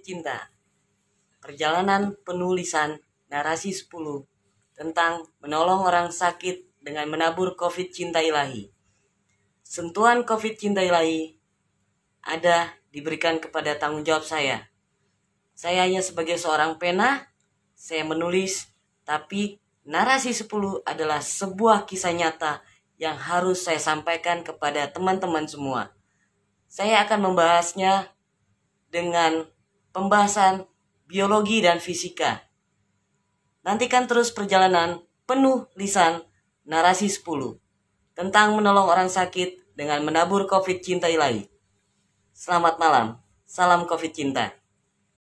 Cinta. Perjalanan penulisan narasi 10 tentang menolong orang sakit dengan menabur COVID cinta ilahi. Sentuhan COVID cinta ilahi ada diberikan kepada tanggung jawab saya. Saya hanya sebagai seorang pena, saya menulis, tapi narasi 10 adalah sebuah kisah nyata yang harus saya sampaikan kepada teman-teman semua. Saya akan membahasnya dengan pembahasan biologi dan fisika. Nantikan terus perjalanan penuh lisan narasi 10 tentang menolong orang sakit dengan menabur COVID cinta ilahi. Selamat malam, salam COVID cinta.